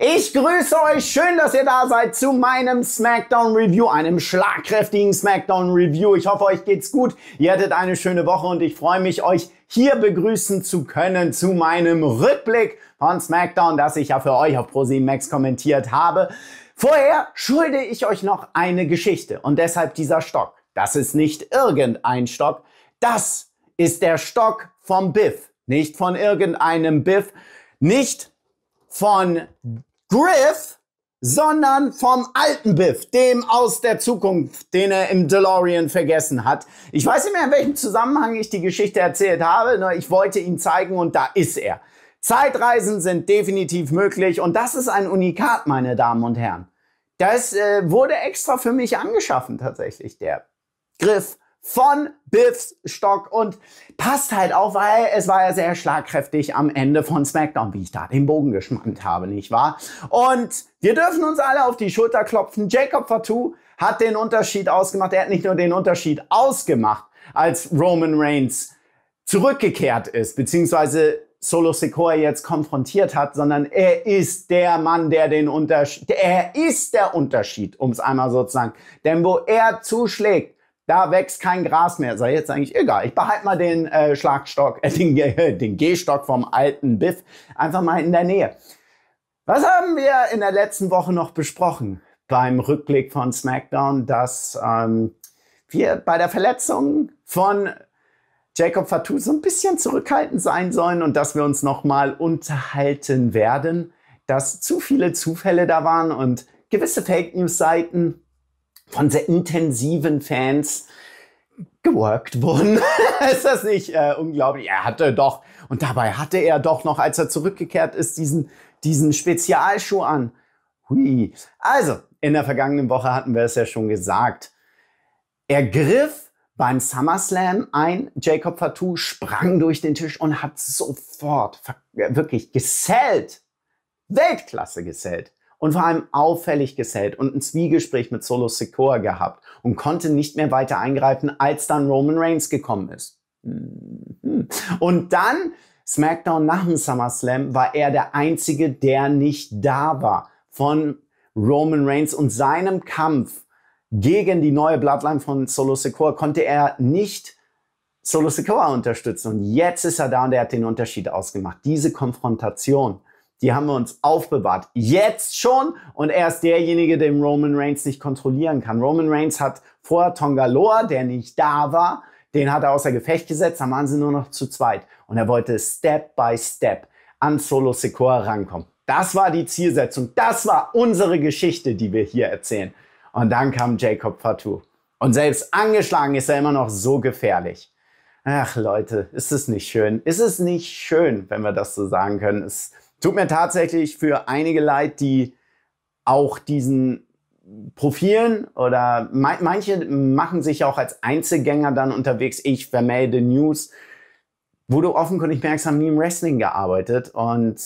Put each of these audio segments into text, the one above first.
Ich grüße euch, schön, dass ihr da seid zu meinem SmackDown Review, einem schlagkräftigen SmackDown Review. Ich hoffe, euch geht's gut. Ihr hattet eine schöne Woche und ich freue mich, euch hier begrüßen zu können zu meinem Rückblick von SmackDown, das ich ja für euch auf ProSiebenMax kommentiert habe. Vorher schulde ich euch noch eine Geschichte und deshalb dieser Stock. Das ist nicht irgendein Stock, das ist der Stock vom Biff, nicht von irgendeinem Biff, nicht von Griff, sondern vom alten Biff, dem aus der Zukunft, den er im DeLorean vergessen hat. Ich weiß nicht mehr, in welchem Zusammenhang ich die Geschichte erzählt habe, nur ich wollte ihn zeigen und da ist er. Zeitreisen sind definitiv möglich und das ist ein Unikat, meine Damen und Herren. Das äh, wurde extra für mich angeschaffen tatsächlich, der Griff von Biffs Stock und passt halt auch, weil es war ja sehr schlagkräftig am Ende von SmackDown, wie ich da den Bogen geschmannt habe, nicht wahr? Und wir dürfen uns alle auf die Schulter klopfen. Jacob Fatu hat den Unterschied ausgemacht. Er hat nicht nur den Unterschied ausgemacht, als Roman Reigns zurückgekehrt ist, beziehungsweise Solo Secor jetzt konfrontiert hat, sondern er ist der Mann, der den Unterschied, er ist der Unterschied, um es einmal so zu sagen. Denn wo er zuschlägt, da wächst kein Gras mehr. Sei jetzt eigentlich egal. Ich behalte mal den äh, Schlagstock, äh, den, äh, den Gehstock vom alten Biff einfach mal in der Nähe. Was haben wir in der letzten Woche noch besprochen beim Rückblick von SmackDown, dass ähm, wir bei der Verletzung von Jacob Fatou so ein bisschen zurückhaltend sein sollen und dass wir uns nochmal unterhalten werden, dass zu viele Zufälle da waren und gewisse Fake News Seiten von sehr intensiven Fans geworkt wurden. ist das nicht äh, unglaublich? Er hatte doch, und dabei hatte er doch noch, als er zurückgekehrt ist, diesen, diesen Spezialschuh an. Hui. Also, in der vergangenen Woche hatten wir es ja schon gesagt. Er griff beim SummerSlam ein, Jacob Fatou sprang durch den Tisch und hat sofort wirklich gesellt, Weltklasse gesellt und vor allem auffällig gesellt und ein Zwiegespräch mit Solo Sikoa gehabt und konnte nicht mehr weiter eingreifen, als dann Roman Reigns gekommen ist. Mhm. Und dann, SmackDown nach dem SummerSlam, war er der Einzige, der nicht da war von Roman Reigns und seinem Kampf gegen die neue Bloodline von Solo Sikoa konnte er nicht Solo Sikoa unterstützen. Und jetzt ist er da und er hat den Unterschied ausgemacht. Diese Konfrontation die haben wir uns aufbewahrt. Jetzt schon. Und er ist derjenige, den Roman Reigns nicht kontrollieren kann. Roman Reigns hat vor Tongaloa, der nicht da war, den hat er außer Gefecht gesetzt, dann waren sie nur noch zu zweit. Und er wollte Step by Step an Solo Secor rankommen. Das war die Zielsetzung. Das war unsere Geschichte, die wir hier erzählen. Und dann kam Jacob Fatou. Und selbst angeschlagen ist er immer noch so gefährlich. Ach Leute, ist es nicht schön? Ist es nicht schön, wenn wir das so sagen können? Es Tut mir tatsächlich für einige leid, die auch diesen Profilen oder manche machen sich auch als Einzelgänger dann unterwegs. Ich vermelde News. Wurde offenkundig merkst, haben nie im Wrestling gearbeitet. Und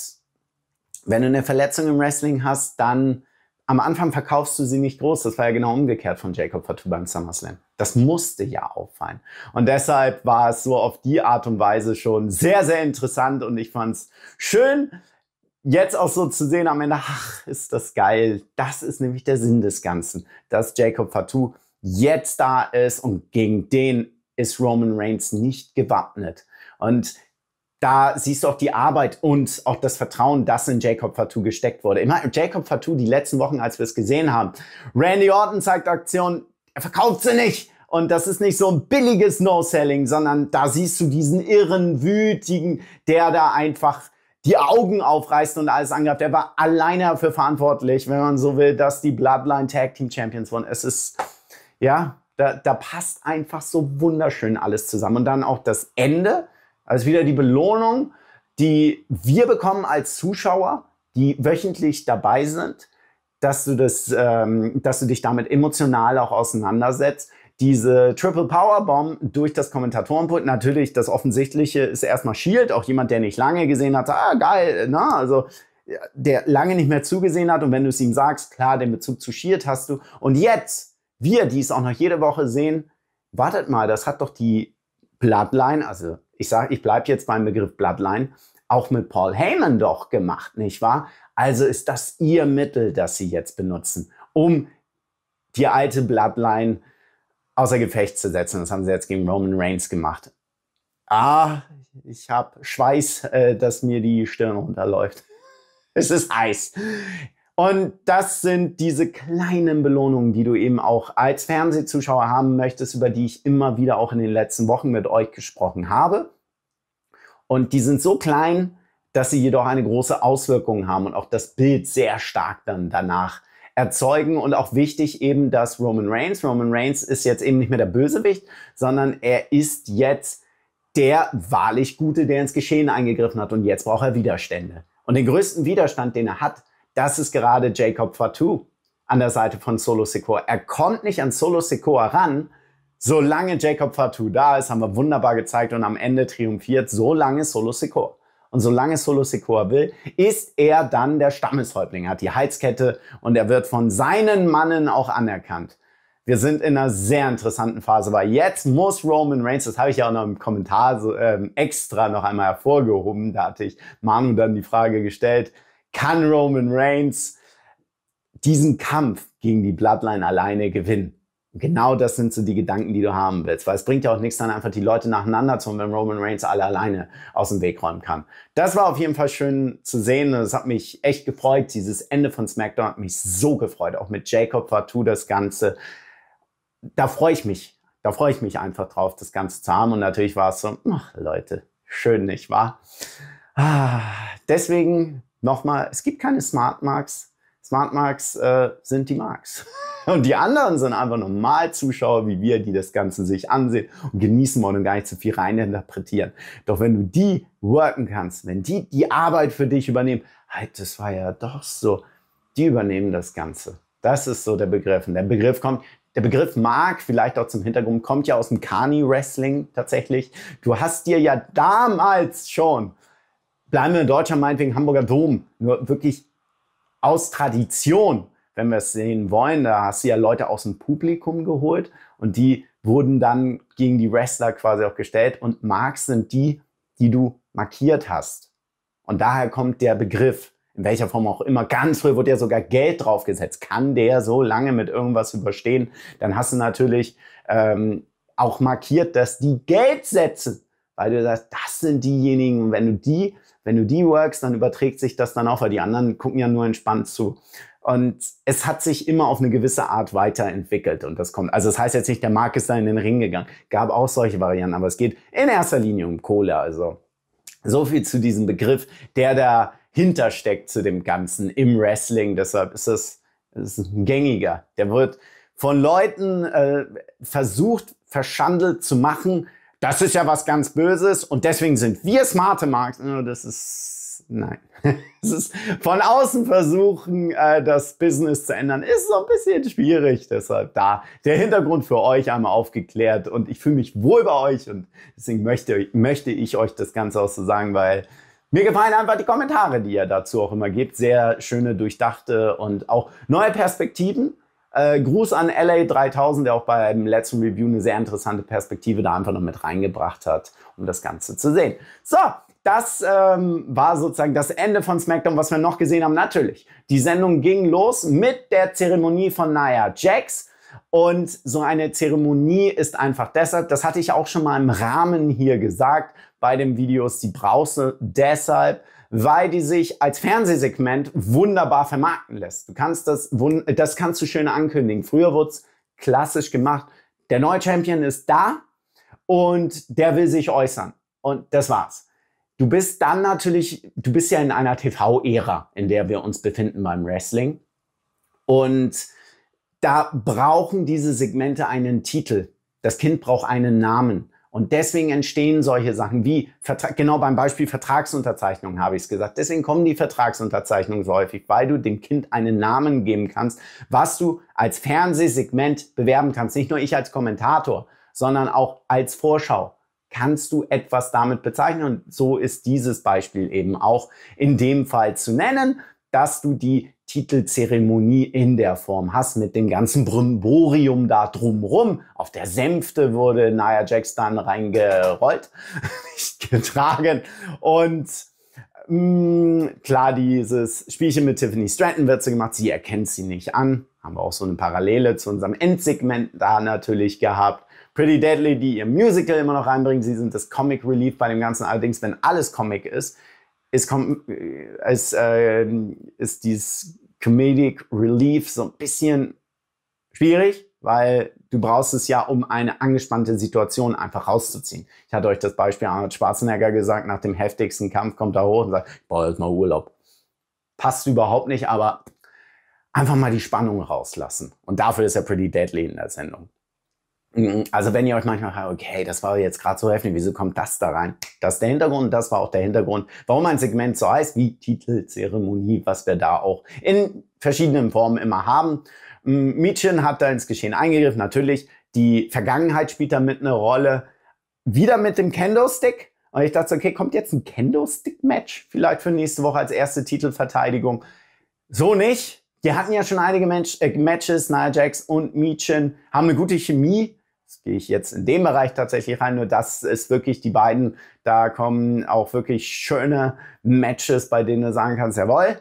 wenn du eine Verletzung im Wrestling hast, dann am Anfang verkaufst du sie nicht groß. Das war ja genau umgekehrt von Jacob Fatou beim SummerSlam. Das musste ja auffallen. Und deshalb war es so auf die Art und Weise schon sehr, sehr interessant und ich fand es schön, jetzt auch so zu sehen am Ende, ach, ist das geil. Das ist nämlich der Sinn des Ganzen, dass Jacob Fatou jetzt da ist und gegen den ist Roman Reigns nicht gewappnet. Und da siehst du auch die Arbeit und auch das Vertrauen, das in Jacob Fatou gesteckt wurde. Immer Jacob Fatou die letzten Wochen, als wir es gesehen haben. Randy Orton zeigt Aktion, er verkauft sie nicht. Und das ist nicht so ein billiges No-Selling, sondern da siehst du diesen irren, wütigen, der da einfach die Augen aufreißen und alles angreift. Er war alleine dafür verantwortlich, wenn man so will, dass die Bloodline Tag Team Champions wurden. Es ist, ja, da, da passt einfach so wunderschön alles zusammen. Und dann auch das Ende, also wieder die Belohnung, die wir bekommen als Zuschauer, die wöchentlich dabei sind, dass du, das, ähm, dass du dich damit emotional auch auseinandersetzt diese Triple Power Bomb durch das Kommentatorenpult. Natürlich, das Offensichtliche ist erstmal Shield. Auch jemand, der nicht lange gesehen hat, ah, geil, na, ne? also der lange nicht mehr zugesehen hat und wenn du es ihm sagst, klar, den Bezug zu Shield hast du. Und jetzt, wir, die es auch noch jede Woche sehen, wartet mal, das hat doch die Bloodline, also ich sage, ich bleibe jetzt beim Begriff Bloodline, auch mit Paul Heyman doch gemacht, nicht wahr? Also ist das ihr Mittel, das sie jetzt benutzen, um die alte Bloodline außer Gefecht zu setzen. Das haben sie jetzt gegen Roman Reigns gemacht. Ah, ich habe Schweiß, äh, dass mir die Stirn runterläuft. es ist Eis. Und das sind diese kleinen Belohnungen, die du eben auch als Fernsehzuschauer haben möchtest, über die ich immer wieder auch in den letzten Wochen mit euch gesprochen habe. Und die sind so klein, dass sie jedoch eine große Auswirkung haben und auch das Bild sehr stark dann danach erzeugen und auch wichtig eben, dass Roman Reigns, Roman Reigns ist jetzt eben nicht mehr der Bösewicht, sondern er ist jetzt der wahrlich Gute, der ins Geschehen eingegriffen hat und jetzt braucht er Widerstände. Und den größten Widerstand, den er hat, das ist gerade Jacob Fatu an der Seite von Solo Secor. Er kommt nicht an Solo Secor ran, solange Jacob Fatu da ist, haben wir wunderbar gezeigt und am Ende triumphiert, solange Solo Secor. Und solange Solo Secor will, ist er dann der Stammeshäuptling, hat die Heizkette und er wird von seinen Mannen auch anerkannt. Wir sind in einer sehr interessanten Phase, weil jetzt muss Roman Reigns, das habe ich ja auch noch im Kommentar so, ähm, extra noch einmal hervorgehoben, da hatte ich Manu dann die Frage gestellt, kann Roman Reigns diesen Kampf gegen die Bloodline alleine gewinnen? genau das sind so die Gedanken, die du haben willst. Weil es bringt ja auch nichts, dann einfach die Leute nacheinander zu holen, wenn Roman Reigns alle alleine aus dem Weg räumen kann. Das war auf jeden Fall schön zu sehen. Es hat mich echt gefreut. Dieses Ende von SmackDown hat mich so gefreut. Auch mit Jacob Fatu das Ganze. Da freue ich mich. Da freue ich mich einfach drauf, das Ganze zu haben. Und natürlich war es so, ach Leute, schön, nicht wahr? Ah, deswegen nochmal, es gibt keine Smart Marks Smart Marks äh, sind die Marks. Und die anderen sind einfach normal Zuschauer wie wir, die das Ganze sich ansehen und genießen wollen und gar nicht zu viel reininterpretieren. Doch wenn du die worken kannst, wenn die die Arbeit für dich übernehmen, halt, das war ja doch so, die übernehmen das Ganze. Das ist so der Begriff. Und der Begriff kommt, der Begriff Mark, vielleicht auch zum Hintergrund, kommt ja aus dem Kani-Wrestling tatsächlich. Du hast dir ja damals schon, bleiben wir in Deutschland, meinetwegen Hamburger Dom, nur wirklich aus Tradition, wenn wir es sehen wollen, da hast du ja Leute aus dem Publikum geholt und die wurden dann gegen die Wrestler quasi auch gestellt und Marks sind die, die du markiert hast. Und daher kommt der Begriff, in welcher Form auch immer. Ganz früh wurde ja sogar Geld draufgesetzt. Kann der so lange mit irgendwas überstehen? Dann hast du natürlich ähm, auch markiert, dass die Geld setzen, weil du sagst, das sind diejenigen, wenn du die wenn du die workst, dann überträgt sich das dann auch, weil die anderen gucken ja nur entspannt zu. Und es hat sich immer auf eine gewisse Art weiterentwickelt und das kommt. Also das heißt jetzt nicht, der Markt ist da in den Ring gegangen. Gab auch solche Varianten, aber es geht in erster Linie um Kohle. Also so viel zu diesem Begriff, der dahinter steckt zu dem Ganzen im Wrestling. Deshalb ist es, ist ein gängiger. Der wird von Leuten äh, versucht, verschandelt zu machen, das ist ja was ganz Böses und deswegen sind wir smarte Marken. Oh, das ist, nein. Es ist von außen versuchen, äh, das Business zu ändern, ist so ein bisschen schwierig. Deshalb da der Hintergrund für euch einmal aufgeklärt und ich fühle mich wohl bei euch und deswegen möchte, möchte ich euch das Ganze auch so sagen, weil mir gefallen einfach die Kommentare, die ihr dazu auch immer gebt. Sehr schöne, durchdachte und auch neue Perspektiven. Äh, Gruß an LA 3000, der auch beim letzten Review eine sehr interessante Perspektive da einfach noch mit reingebracht hat, um das Ganze zu sehen. So, das ähm, war sozusagen das Ende von SmackDown, was wir noch gesehen haben. Natürlich, die Sendung ging los mit der Zeremonie von Nia Jax. Und so eine Zeremonie ist einfach deshalb, das hatte ich auch schon mal im Rahmen hier gesagt bei den Videos, die brauchst du deshalb, weil die sich als Fernsehsegment wunderbar vermarkten lässt. Du kannst das, das kannst du schön ankündigen. Früher wurde es klassisch gemacht. Der neue Champion ist da und der will sich äußern. Und das war's. Du bist dann natürlich, du bist ja in einer TV-Ära, in der wir uns befinden beim Wrestling. Und da brauchen diese Segmente einen Titel. Das Kind braucht einen Namen. Und deswegen entstehen solche Sachen wie, Vertra genau beim Beispiel Vertragsunterzeichnung habe ich es gesagt, deswegen kommen die Vertragsunterzeichnungen so häufig, weil du dem Kind einen Namen geben kannst, was du als Fernsehsegment bewerben kannst. Nicht nur ich als Kommentator, sondern auch als Vorschau kannst du etwas damit bezeichnen. Und so ist dieses Beispiel eben auch in dem Fall zu nennen, dass du die Titelzeremonie in der Form hast, mit dem ganzen Brimborium da drumrum. Auf der Sänfte wurde Nia Jax dann reingerollt, nicht getragen. Und mh, mm, klar, dieses Spielchen mit Tiffany Stratton wird sie gemacht. Sie erkennt sie nicht an. Haben wir auch so eine Parallele zu unserem Endsegment da natürlich gehabt. Pretty Deadly, die ihr Musical immer noch reinbringen. Sie sind das Comic Relief bei dem Ganzen. Allerdings, wenn alles Comic ist, ist, äh, ist, äh, ist dieses Comedic Relief so ein bisschen schwierig, weil du brauchst es ja, um eine angespannte Situation einfach rauszuziehen. Ich hatte euch das Beispiel Arnold Schwarzenegger gesagt, nach dem heftigsten Kampf kommt er hoch und sagt, ich brauche jetzt mal Urlaub. Passt überhaupt nicht, aber einfach mal die Spannung rauslassen. Und dafür ist er Pretty Deadly in der Sendung. Mhm. Also wenn ihr euch manchmal fragt, okay, das war jetzt gerade so heftig, wieso kommt das da rein? Das ist der Hintergrund, das war auch der Hintergrund, warum ein Segment so heißt wie Titelzeremonie, was wir da auch in verschiedenen Formen immer haben. Mietchen hat da ins Geschehen eingegriffen, natürlich. Die Vergangenheit spielt da mit eine Rolle. Wieder mit dem Kendo-Stick. Und ich dachte, okay, kommt jetzt ein Kendo-Stick-Match vielleicht für nächste Woche als erste Titelverteidigung? So nicht. Die hatten ja schon einige Match äh, Matches, Nia Jax und Mietchen, haben eine gute Chemie gehe ich jetzt in dem Bereich tatsächlich rein. Nur das ist wirklich die beiden, da kommen auch wirklich schöne Matches, bei denen du sagen kannst, jawohl,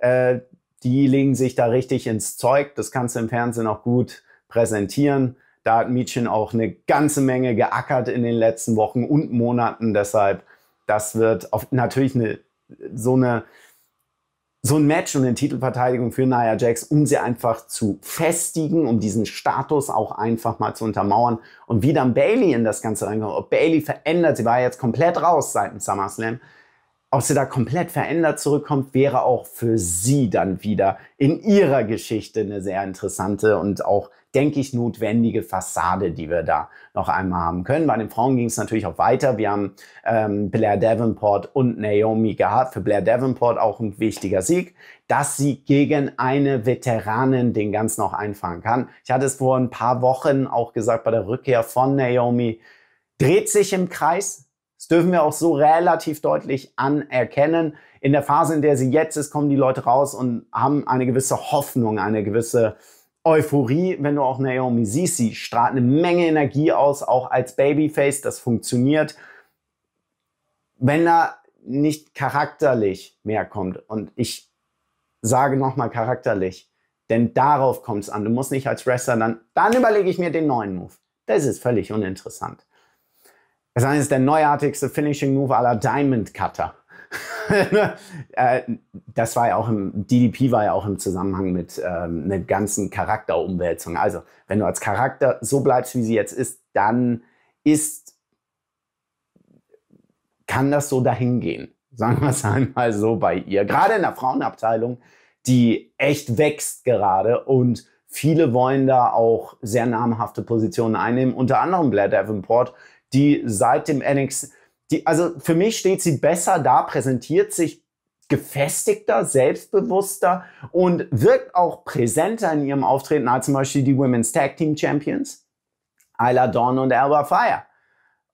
äh, die legen sich da richtig ins Zeug. Das kannst du im Fernsehen auch gut präsentieren. Da hat Mietchen auch eine ganze Menge geackert in den letzten Wochen und Monaten. Deshalb, das wird auf, natürlich eine, so eine so ein Match und eine Titelverteidigung für Nia Jax, um sie einfach zu festigen, um diesen Status auch einfach mal zu untermauern und wie dann Bailey in das Ganze reinkommt. Ob Bailey verändert, sie war jetzt komplett raus seit dem SummerSlam, ob sie da komplett verändert zurückkommt, wäre auch für sie dann wieder in ihrer Geschichte eine sehr interessante und auch, denke ich, notwendige Fassade, die wir da noch einmal haben können. Bei den Frauen ging es natürlich auch weiter. Wir haben ähm, Blair Davenport und Naomi gehabt. Für Blair Davenport auch ein wichtiger Sieg, dass sie gegen eine Veteranin den ganz noch einfahren kann. Ich hatte es vor ein paar Wochen auch gesagt bei der Rückkehr von Naomi, dreht sich im Kreis, das dürfen wir auch so relativ deutlich anerkennen. In der Phase, in der sie jetzt ist, kommen die Leute raus und haben eine gewisse Hoffnung, eine gewisse Euphorie, wenn du auch Naomi siehst. Sie strahlt eine Menge Energie aus, auch als Babyface. Das funktioniert. Wenn da nicht charakterlich mehr kommt, und ich sage nochmal charakterlich, denn darauf kommt es an. Du musst nicht als Wrestler dann, dann überlege ich mir den neuen Move. Das ist völlig uninteressant. Das ist der neuartigste Finishing Move aller Diamond Cutter. Äh, das war ja auch im DDP war ja auch im Zusammenhang mit ähm, einer ganzen Charakterumwälzung. Also wenn du als Charakter so bleibst, wie sie jetzt ist, dann ist kann das so dahingehen. Sagen wir es einmal so bei ihr. Gerade in der Frauenabteilung, die echt wächst gerade und viele wollen da auch sehr namhafte Positionen einnehmen. Unter anderem Blair Davenport, die seit dem NXT, die, also für mich steht sie besser da, präsentiert sich gefestigter, selbstbewusster und wirkt auch präsenter in ihrem Auftreten als zum Beispiel die Women's Tag Team Champions, Isla Dawn und Elba Fire.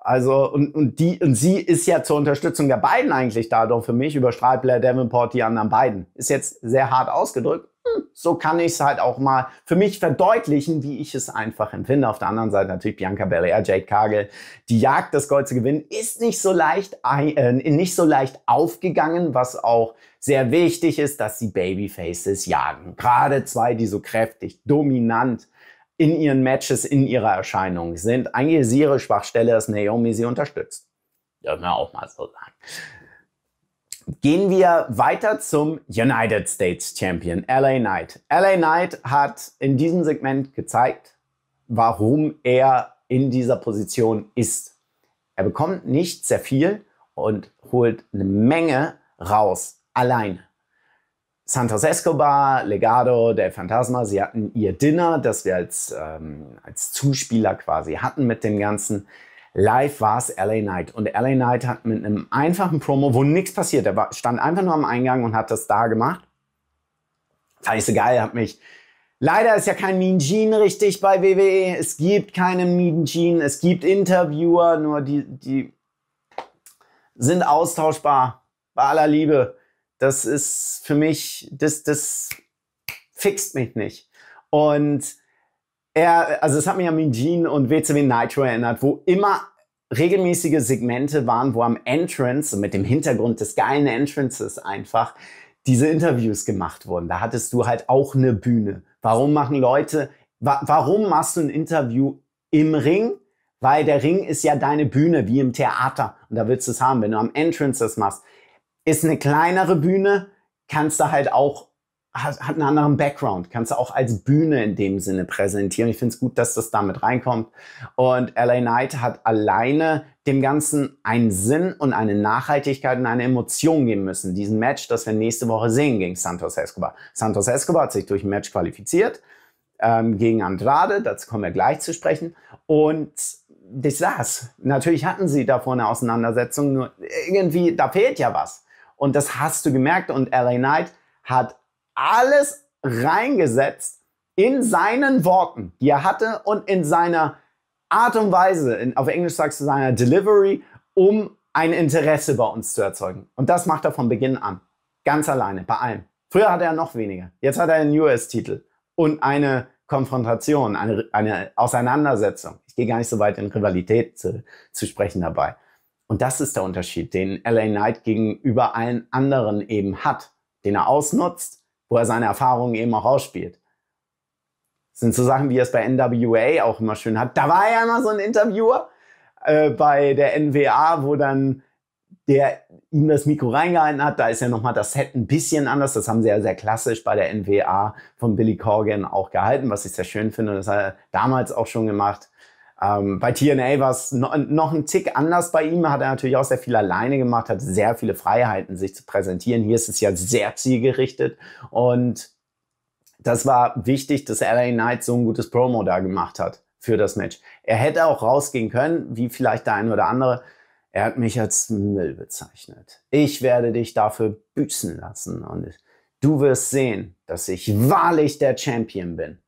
Also, und, und, die, und sie ist ja zur Unterstützung der beiden eigentlich da, doch für mich überstrahlt Blair Davenport die anderen beiden. Ist jetzt sehr hart ausgedrückt, hm, so kann ich es halt auch mal für mich verdeutlichen, wie ich es einfach empfinde. Auf der anderen Seite natürlich Bianca Belair, Jade Kagel. Die Jagd, das Gold zu gewinnen, ist nicht so leicht, äh, nicht so leicht aufgegangen, was auch sehr wichtig ist, dass sie Babyfaces jagen. Gerade zwei, die so kräftig, dominant in ihren Matches, in ihrer Erscheinung sind. Eigentlich ist ihre Schwachstelle, dass Naomi sie unterstützt. Dürfen wir auch mal so sagen. Gehen wir weiter zum United States Champion, LA Knight. LA Knight hat in diesem Segment gezeigt, warum er in dieser Position ist. Er bekommt nicht sehr viel und holt eine Menge raus, allein. Santos Escobar, Legado, del Fantasma, sie hatten ihr Dinner, das wir als, ähm, als Zuspieler quasi hatten mit dem Ganzen. Live war es LA Knight. Und LA Knight hat mit einem einfachen Promo, wo nichts passiert, er stand einfach nur am Eingang und hat das da gemacht. Fand ich so geil, hat mich. Leider ist ja kein Mean Gene richtig bei WWE. Es gibt keinen Mean Gene. Es gibt Interviewer, nur die, die sind austauschbar. Bei aller Liebe. Das ist für mich, das, das fixt mich nicht. Und er, also es hat mich an Mingin und WCW Nitro erinnert, wo immer regelmäßige Segmente waren, wo am Entrance, mit dem Hintergrund des geilen Entrances einfach, diese Interviews gemacht wurden. Da hattest du halt auch eine Bühne. Warum machen Leute, wa warum machst du ein Interview im Ring? Weil der Ring ist ja deine Bühne, wie im Theater. Und da willst du es haben, wenn du am Entrance das machst. Ist eine kleinere Bühne, kannst du halt auch hat, hat einen anderen Background, kannst du auch als Bühne in dem Sinne präsentieren. Ich finde es gut, dass das damit reinkommt. Und LA Knight hat alleine dem Ganzen einen Sinn und eine Nachhaltigkeit und eine Emotion geben müssen. Diesen Match, das wir nächste Woche sehen gegen Santos Escobar. Santos Escobar hat sich durch ein Match qualifiziert ähm, gegen Andrade, dazu kommen wir gleich zu sprechen. Und das war's. Natürlich hatten sie davor eine Auseinandersetzung, nur irgendwie, da fehlt ja was. Und das hast du gemerkt und LA Knight hat alles reingesetzt in seinen Worten, die er hatte und in seiner Art und Weise, in, auf Englisch sagst du seiner Delivery, um ein Interesse bei uns zu erzeugen. Und das macht er von Beginn an. Ganz alleine, bei allem. Früher hatte er noch weniger. Jetzt hat er einen US-Titel und eine Konfrontation, eine, eine, Auseinandersetzung. Ich gehe gar nicht so weit in Rivalität zu, zu sprechen dabei. Und das ist der Unterschied, den LA Knight gegenüber allen anderen eben hat, den er ausnutzt wo er seine Erfahrungen eben auch ausspielt. Das sind so Sachen, wie er es bei NWA auch immer schön hat. Da war ja immer so ein Interviewer äh, bei der NWA, wo dann der ihm das Mikro reingehalten hat. Da ist ja nochmal das Set ein bisschen anders. Das haben sie ja sehr klassisch bei der NWA von Billy Corgan auch gehalten, was ich sehr schön finde. Das hat er damals auch schon gemacht. Ähm, bei TNA war es no, noch ein Tick anders bei ihm. Hat er natürlich auch sehr viel alleine gemacht, hat sehr viele Freiheiten, sich zu präsentieren. Hier ist es ja sehr zielgerichtet und das war wichtig, dass LA Knight so ein gutes Promo da gemacht hat für das Match. Er hätte auch rausgehen können, wie vielleicht der eine oder andere. Er hat mich als Müll bezeichnet. Ich werde dich dafür büßen lassen und du wirst sehen, dass ich wahrlich der Champion bin.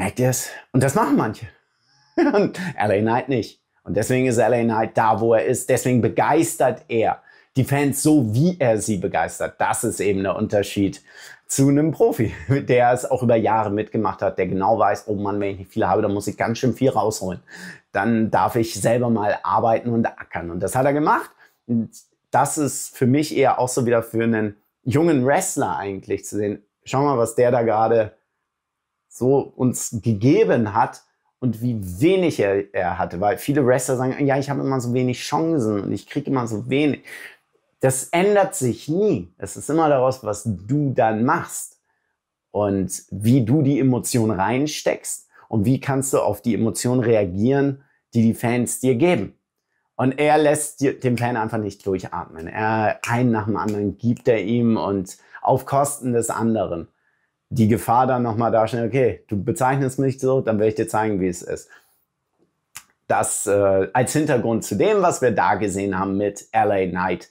Merkt ihr es? Und das machen manche. Und LA Knight nicht. Und deswegen ist LA Knight da, wo er ist. Deswegen begeistert er die Fans so, wie er sie begeistert. Das ist eben der Unterschied zu einem Profi, der es auch über Jahre mitgemacht hat, der genau weiß, oh Mann, wenn ich nicht viel habe, dann muss ich ganz schön viel rausholen. Dann darf ich selber mal arbeiten und ackern. Und das hat er gemacht. Und das ist für mich eher auch so wieder für einen jungen Wrestler eigentlich zu sehen. Schau mal, was der da gerade so uns gegeben hat und wie wenig er, er hatte. Weil viele Wrestler sagen, ja, ich habe immer so wenig Chancen und ich kriege immer so wenig. Das ändert sich nie. Es ist immer daraus, was du dann machst und wie du die Emotion reinsteckst und wie kannst du auf die Emotion reagieren, die die Fans dir geben. Und er lässt den Fan einfach nicht durchatmen. Er einen nach dem anderen gibt er ihm und auf Kosten des anderen die Gefahr dann nochmal darstellen, okay, du bezeichnest mich so, dann will ich dir zeigen, wie es ist. Das äh, als Hintergrund zu dem, was wir da gesehen haben mit LA Knight.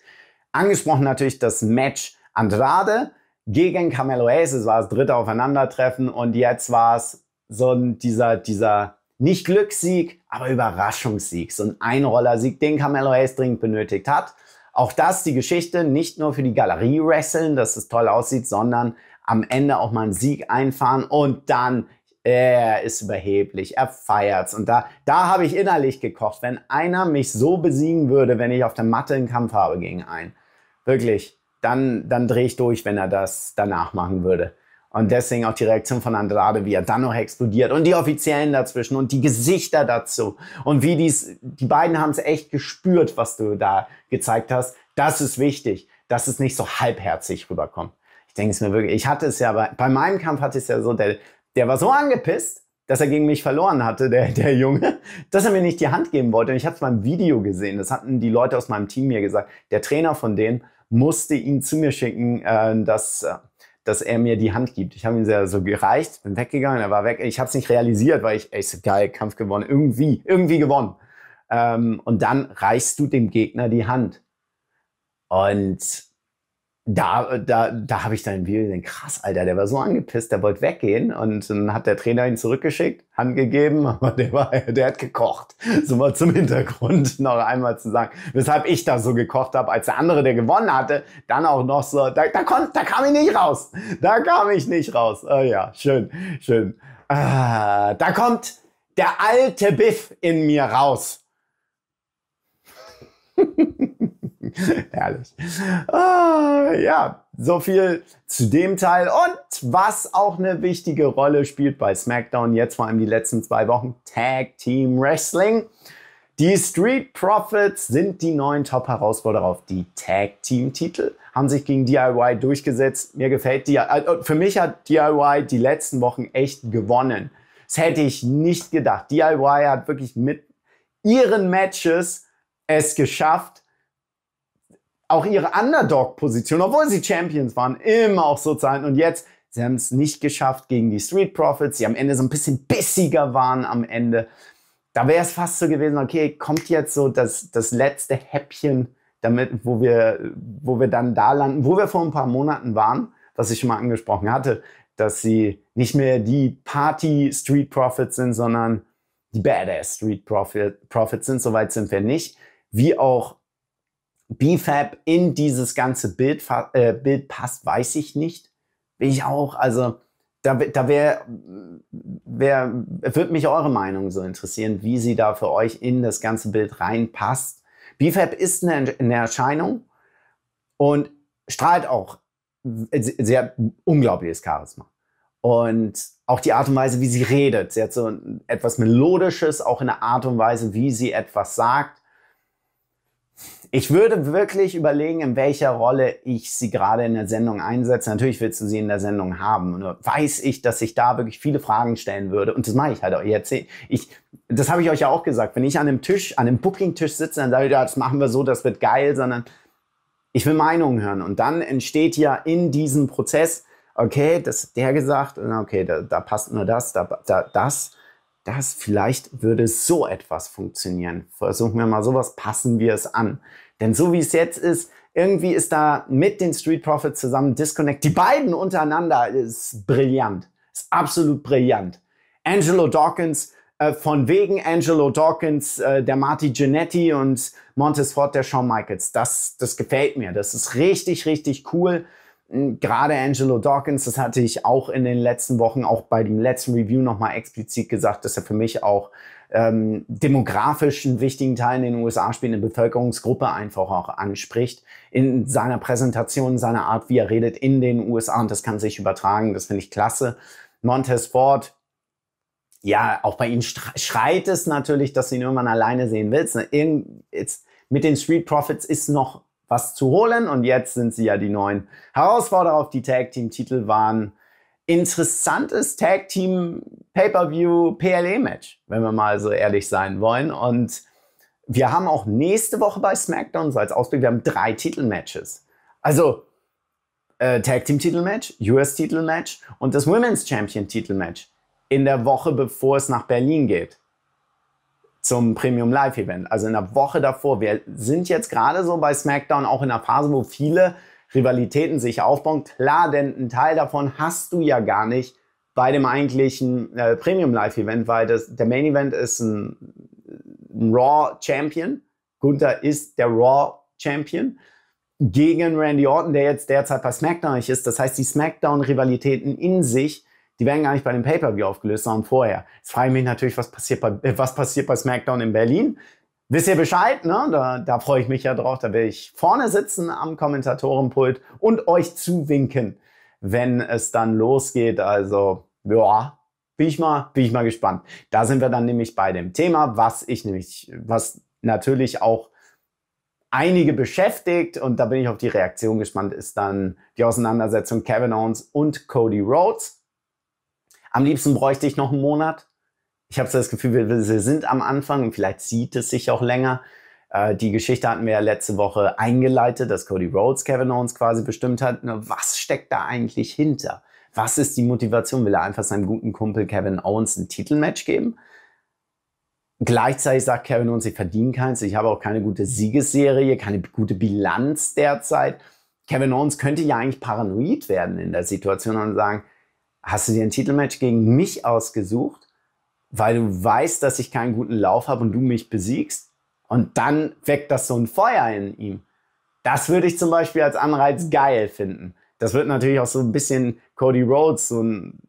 Angesprochen natürlich das Match Andrade gegen Camelo Ace. Es war das dritte Aufeinandertreffen und jetzt war es so ein, dieser, dieser nicht Glückssieg, aber Überraschungssieg. So ein Einrollersieg, den Camelo Ace dringend benötigt hat. Auch das die Geschichte, nicht nur für die Galerie Wrestling, dass es toll aussieht, sondern am Ende auch mal einen Sieg einfahren und dann er ist überheblich, er feiert's. Und da, da habe ich innerlich gekocht. Wenn einer mich so besiegen würde, wenn ich auf der Matte einen Kampf habe gegen einen, wirklich, dann, dann drehe ich durch, wenn er das danach machen würde. Und deswegen auch die Reaktion von Andrade, wie er dann noch explodiert und die Offiziellen dazwischen und die Gesichter dazu und wie dies, die beiden haben es echt gespürt, was du da gezeigt hast. Das ist wichtig, dass es nicht so halbherzig rüberkommt. Ich denke es mir wirklich, ich hatte es ja, bei, bei meinem Kampf hatte ich es ja so, der, der war so angepisst, dass er gegen mich verloren hatte, der, der Junge, dass er mir nicht die Hand geben wollte. Und ich habe es beim Video gesehen, das hatten die Leute aus meinem Team mir gesagt. Der Trainer von denen musste ihn zu mir schicken, äh, dass, äh, dass er mir die Hand gibt. Ich habe ihm sehr so gereicht, bin weggegangen, er war weg. Ich habe es nicht realisiert, weil ich, ey, so geil, Kampf gewonnen, irgendwie, irgendwie gewonnen. Ähm, und dann reichst du dem Gegner die Hand. Und da, da, da habe ich dann wieder den krass, Alter, der war so angepisst, der wollte weggehen und dann hat der Trainer ihn zurückgeschickt, handgegeben, aber der war, der hat gekocht. So mal zum Hintergrund noch einmal zu sagen, weshalb ich da so gekocht habe, als der andere, der gewonnen hatte, dann auch noch so, da, da, konnt, da kam ich nicht raus, da kam ich nicht raus. Oh ja, schön, schön. Ah, da kommt der alte Biff in mir raus. Herrlich. Ah, ja, so viel zu dem Teil. Und was auch eine wichtige Rolle spielt bei SmackDown, jetzt vor allem die letzten zwei Wochen, Tag Team Wrestling. Die Street Profits sind die neuen Top-Herausforderer auf die Tag Team-Titel, haben sich gegen DIY durchgesetzt. Mir gefällt die, äh, äh, für mich hat DIY die letzten Wochen echt gewonnen. Das hätte ich nicht gedacht. DIY hat wirklich mit ihren Matches es geschafft, auch ihre Underdog-Position, obwohl sie Champions waren, immer auch so zu halten. Und jetzt, sie haben es nicht geschafft gegen die Street Profits, die am Ende so ein bisschen bissiger waren am Ende. Da wäre es fast so gewesen, okay, kommt jetzt so das, das letzte Häppchen, damit, wo wir, wo wir dann da landen, wo wir vor ein paar Monaten waren, was ich schon mal angesprochen hatte, dass sie nicht mehr die Party-Street Profits sind, sondern die Badass Street Profits sind, soweit sind wir nicht. Wie auch BFAB in dieses ganze Bild, äh, Bild passt, weiß ich nicht. Will ich auch, also da, da wäre, wär, würde mich eure Meinung so interessieren, wie sie da für euch in das ganze Bild reinpasst. BFAB ist eine, eine Erscheinung und strahlt auch äh, sehr unglaubliches Charisma. Und auch die Art und Weise, wie sie redet. Sie hat so etwas Melodisches, auch in der Art und Weise, wie sie etwas sagt. Ich würde wirklich überlegen, in welcher Rolle ich sie gerade in der Sendung einsetze. Natürlich willst du sie in der Sendung haben. Nur weiß ich, dass ich da wirklich viele Fragen stellen würde. Und das mache ich halt auch jetzt. Ich, das habe ich euch ja auch gesagt. Wenn ich an einem Tisch, an einem Booking-Tisch sitze, dann sage ich, ja, das machen wir so, das wird geil, sondern ich will Meinungen hören. Und dann entsteht ja in diesem Prozess, okay, das hat der gesagt, okay, da, da passt nur das, da, da das das, vielleicht würde so etwas funktionieren. Versuchen wir mal sowas, passen wir es an. Denn so wie es jetzt ist, irgendwie ist da mit den Street Profits zusammen Disconnect. Die beiden untereinander ist brillant. Ist absolut brillant. Angelo Dawkins, äh, von wegen Angelo Dawkins, äh, der Marty Giannetti und Montesfort, der Shawn Michaels. Das, das gefällt mir. Das ist richtig, richtig cool. Gerade Angelo Dawkins, das hatte ich auch in den letzten Wochen, auch bei dem letzten Review nochmal explizit gesagt, dass er für mich auch ähm, demografisch einen wichtigen Teil in den USA spielt, eine Bevölkerungsgruppe einfach auch anspricht, in seiner Präsentation, seiner Art, wie er redet in den USA. Und das kann sich übertragen, das finde ich klasse. Montez Ford, ja, auch bei ihm schreit es natürlich, dass sie ihn irgendwann alleine sehen willst. Ne? Mit den Street Profits ist noch was zu holen. Und jetzt sind sie ja die neuen Herausforderer auf die Tag Team Titel waren. Interessantes Tag Team Pay-per-View PLE Match, wenn wir mal so ehrlich sein wollen. Und wir haben auch nächste Woche bei SmackDown so als Ausblick, wir haben drei Titelmatches. Also äh, Tag Team Titelmatch, US Titelmatch und das Women's Champion Titelmatch in der Woche, bevor es nach Berlin geht zum Premium Live Event. Also in der Woche davor. Wir sind jetzt gerade so bei SmackDown auch in der Phase, wo viele Rivalitäten sich aufbauen. Klar, denn ein Teil davon hast du ja gar nicht bei dem eigentlichen äh, Premium Live Event, weil das, der Main Event ist ein, ein Raw Champion. Gunther ist der Raw Champion gegen Randy Orton, der jetzt derzeit bei SmackDown ist. Das heißt, die SmackDown-Rivalitäten in sich die werden gar nicht bei dem Pay-Per-View aufgelöst, sondern vorher. Jetzt frage ich mich natürlich, was passiert bei, äh, was passiert bei SmackDown in Berlin? Wisst ihr Bescheid, ne? Da, da freue ich mich ja drauf. Da werde ich vorne sitzen am Kommentatorenpult und euch zuwinken, wenn es dann losgeht. Also, ja, bin ich mal, bin ich mal gespannt. Da sind wir dann nämlich bei dem Thema, was ich nämlich, was natürlich auch einige beschäftigt und da bin ich auf die Reaktion gespannt, ist dann die Auseinandersetzung Kevin Owens und Cody Rhodes. Am liebsten bräuchte ich noch einen Monat. Ich habe so das Gefühl, wir, wir sind am Anfang und vielleicht zieht es sich auch länger. Äh, die Geschichte hatten wir ja letzte Woche eingeleitet, dass Cody Rhodes Kevin Owens quasi bestimmt hat. Ne, was steckt da eigentlich hinter? Was ist die Motivation? Will er einfach seinem guten Kumpel Kevin Owens ein Titelmatch geben? Gleichzeitig sagt Kevin Owens, ich verdiene keins, ich habe auch keine gute Siegesserie, keine gute Bilanz derzeit. Kevin Owens könnte ja eigentlich paranoid werden in der Situation und sagen, hast du dir ein Titelmatch gegen mich ausgesucht, weil du weißt, dass ich keinen guten Lauf habe und du mich besiegst? Und dann weckt das so ein Feuer in ihm. Das würde ich zum Beispiel als Anreiz geil finden. Das wird natürlich auch so ein bisschen Cody Rhodes, so ein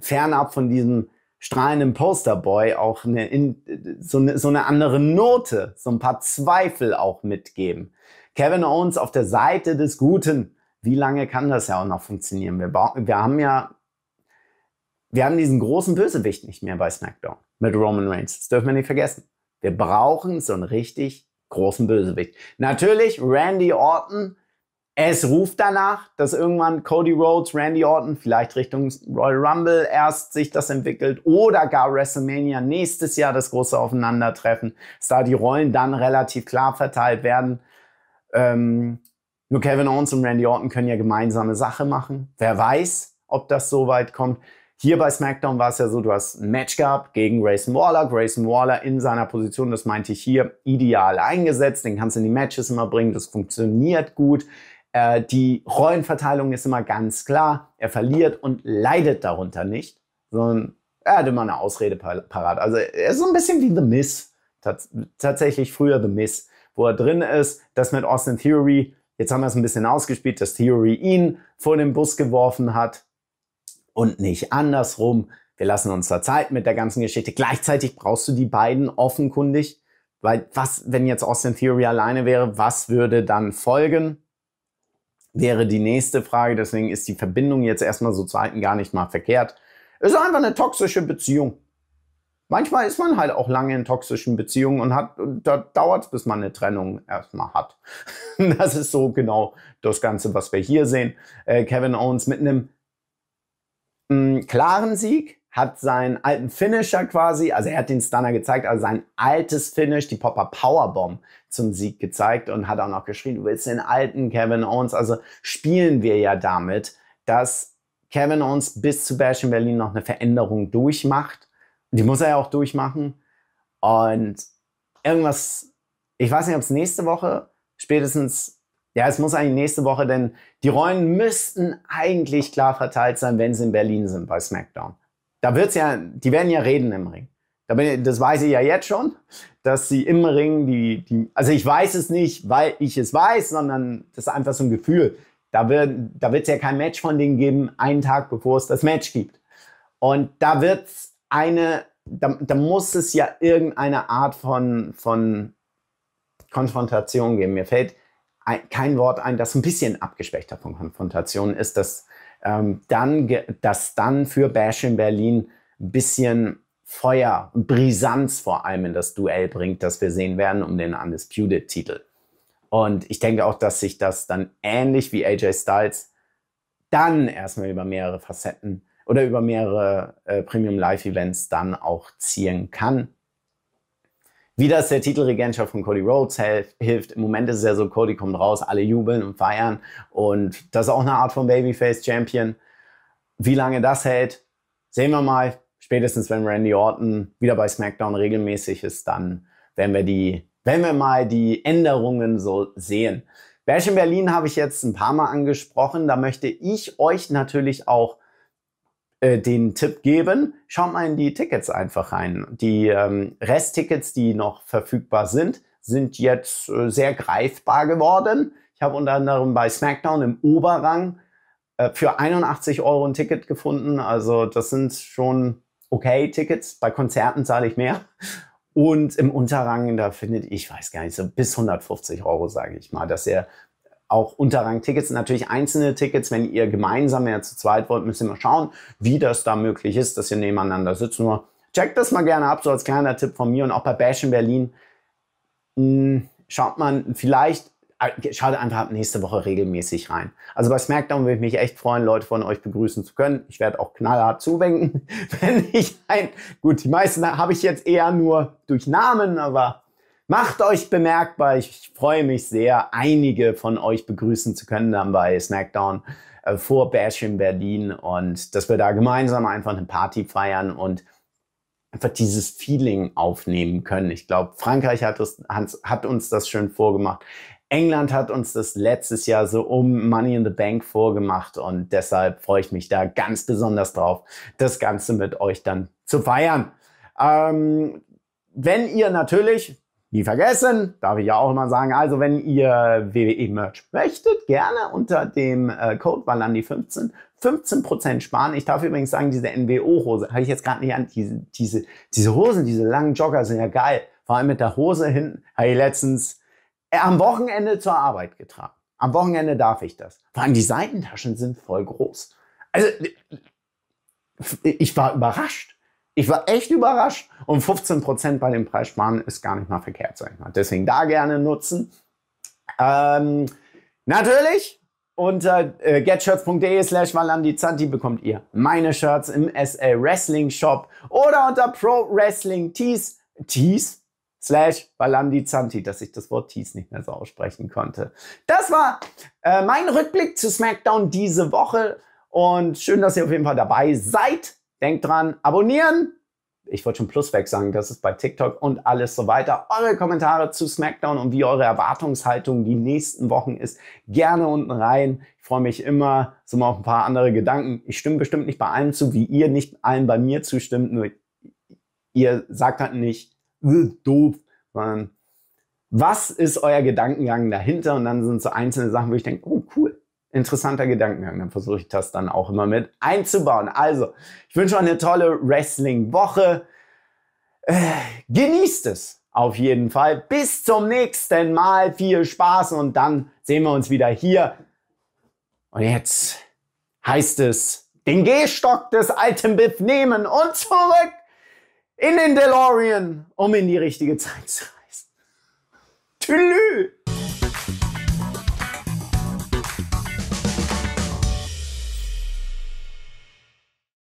fernab von diesem strahlenden Posterboy, auch eine, in, so, eine, so eine andere Note, so ein paar Zweifel auch mitgeben. Kevin Owens auf der Seite des Guten. Wie lange kann das ja auch noch funktionieren? Wir, wir haben ja wir haben diesen großen Bösewicht nicht mehr bei SmackDown mit Roman Reigns. Das dürfen wir nicht vergessen. Wir brauchen so einen richtig großen Bösewicht. Natürlich Randy Orton. Es ruft danach, dass irgendwann Cody Rhodes, Randy Orton vielleicht Richtung Royal Rumble erst sich das entwickelt oder gar WrestleMania nächstes Jahr das große Aufeinandertreffen, dass da die Rollen dann relativ klar verteilt werden. Ähm, nur Kevin Owens und Randy Orton können ja gemeinsame Sache machen. Wer weiß, ob das so weit kommt. Hier bei SmackDown war es ja so, du hast ein Match gehabt gegen Grayson Waller. Grayson Waller in seiner Position, das meinte ich hier, ideal eingesetzt. Den kannst du in die Matches immer bringen, das funktioniert gut. Äh, die Rollenverteilung ist immer ganz klar. Er verliert und leidet darunter nicht, sondern er hat immer eine Ausrede parat. Also er ist so ein bisschen wie The Miss. tatsächlich früher The Miss, wo er drin ist, das mit Austin Theory. Jetzt haben wir es ein bisschen ausgespielt, dass Theory ihn vor den Bus geworfen hat und nicht andersrum. Wir lassen uns da Zeit mit der ganzen Geschichte. Gleichzeitig brauchst du die beiden offenkundig, weil was, wenn jetzt Austin Theory alleine wäre, was würde dann folgen? Wäre die nächste Frage. Deswegen ist die Verbindung jetzt erstmal so zu halten gar nicht mal verkehrt. Ist einfach eine toxische Beziehung. Manchmal ist man halt auch lange in toxischen Beziehungen und hat, da dauert es, bis man eine Trennung erstmal hat. Das ist so genau das Ganze, was wir hier sehen. Äh, Kevin Owens mit einem einen klaren Sieg, hat seinen alten Finisher quasi, also er hat den Stunner gezeigt, also sein altes Finish, die Popper Powerbomb zum Sieg gezeigt und hat auch noch geschrien, du willst den alten Kevin Owens, also spielen wir ja damit, dass Kevin Owens bis zu Bash in Berlin noch eine Veränderung durchmacht. Die muss er ja auch durchmachen. Und irgendwas, ich weiß nicht, ob es nächste Woche, spätestens ja, es muss eigentlich nächste Woche, denn die Rollen müssten eigentlich klar verteilt sein, wenn sie in Berlin sind bei SmackDown. Da wird's ja, die werden ja reden im Ring. Das weiß ich ja jetzt schon, dass sie im Ring die, die also ich weiß es nicht, weil ich es weiß, sondern das ist einfach so ein Gefühl. Da wird da wird's ja kein Match von denen geben, einen Tag bevor es das Match gibt. Und da wird's eine, da, da muss es ja irgendeine Art von, von Konfrontation geben. Mir fällt kein Wort ein, das ein bisschen abgespechter von Konfrontation ist, dass, ähm, dann, dass dann für Bash in Berlin ein bisschen Feuer und Brisanz vor allem in das Duell bringt, das wir sehen werden um den Undisputed-Titel. Und ich denke auch, dass sich das dann ähnlich wie AJ Styles dann erstmal über mehrere Facetten oder über mehrere äh, Premium Live Events dann auch ziehen kann. Wie das der Titelregentschaft von Cody Rhodes hilft. Im Moment ist es ja so, Cody kommt raus, alle jubeln und feiern. Und das ist auch eine Art von Babyface-Champion. Wie lange das hält, sehen wir mal. Spätestens wenn Randy Orton wieder bei SmackDown regelmäßig ist, dann werden wir, die, werden wir mal die Änderungen so sehen. Bash in Berlin habe ich jetzt ein paar Mal angesprochen. Da möchte ich euch natürlich auch äh, den Tipp geben, schaut mal in die Tickets einfach rein. Die ähm, Resttickets, die noch verfügbar sind, sind jetzt äh, sehr greifbar geworden. Ich habe unter anderem bei SmackDown im Oberrang äh, für 81 Euro ein Ticket gefunden. Also das sind schon okay Tickets. Bei Konzerten zahle ich mehr. Und im Unterrang, da findet ich, weiß gar nicht, so bis 150 Euro, sage ich mal, dass ihr auch Unterrang-Tickets, natürlich einzelne Tickets, wenn ihr gemeinsam, wenn zu zweit wollt, müsst ihr mal schauen, wie das da möglich ist, dass ihr nebeneinander sitzt. Nur checkt das mal gerne ab, so als kleiner Tipp von mir und auch bei Bash in Berlin. Hm, schaut man vielleicht, äh, schaut einfach nächste Woche regelmäßig rein. Also bei SmackDown würde ich mich echt freuen, Leute von euch begrüßen zu können. Ich werde auch knallhart zuwenken, wenn ich ein, gut, die meisten habe ich jetzt eher nur durch Namen, aber Macht euch bemerkbar. Ich freue mich sehr, einige von euch begrüßen zu können dann bei Snackdown äh, vor Bash in Berlin und dass wir da gemeinsam einfach eine Party feiern und einfach dieses Feeling aufnehmen können. Ich glaube, Frankreich hat, das, hat uns das schön vorgemacht. England hat uns das letztes Jahr so um Money in the Bank vorgemacht und deshalb freue ich mich da ganz besonders drauf, das Ganze mit euch dann zu feiern. Ähm, wenn ihr natürlich nie vergessen, darf ich ja auch immer sagen, also wenn ihr WWE-Merch möchtet, gerne unter dem äh, Code Valandi15 15% sparen. Ich darf übrigens sagen, diese NWO-Hose habe ich jetzt gerade nicht an. Diese, diese, diese Hosen, diese langen Jogger sind ja geil. Vor allem mit der Hose hinten habe ich letztens äh, am Wochenende zur Arbeit getragen. Am Wochenende darf ich das. Vor allem die Seitentaschen sind voll groß. Also ich war überrascht. Ich war echt überrascht und 15% bei dem Preis sparen ist gar nicht mal verkehrt, sag ich mal. Deswegen da gerne nutzen. Ähm, natürlich unter äh, getshirts.de slash Zanti bekommt ihr meine Shirts im SL Wrestling Shop oder unter Pro Wrestling Tees, Tees slash Zanti, dass ich das Wort Tees nicht mehr so aussprechen konnte. Das war äh, mein Rückblick zu SmackDown diese Woche und schön, dass ihr auf jeden Fall dabei seid. Denkt dran, abonnieren. Ich wollte schon Plus weg sagen, das ist bei TikTok und alles so weiter. Eure Kommentare zu SmackDown und wie eure Erwartungshaltung die nächsten Wochen ist, gerne unten rein. Ich freue mich immer, so mal auf ein paar andere Gedanken. Ich stimme bestimmt nicht bei allem zu, wie ihr nicht allen bei mir zustimmt, nur ihr sagt halt nicht, äh, doof, sondern was ist euer Gedankengang dahinter? Und dann sind so einzelne Sachen, wo ich denke, oh cool, interessanter Gedankengang. Dann versuche ich das dann auch immer mit einzubauen. Also, ich wünsche euch eine tolle Wrestling-Woche. Äh, genießt es auf jeden Fall. Bis zum nächsten Mal. Viel Spaß und dann sehen wir uns wieder hier. Und jetzt heißt es, den Gehstock des alten Biff nehmen und zurück in den DeLorean, um in die richtige Zeit zu reisen. Tülü!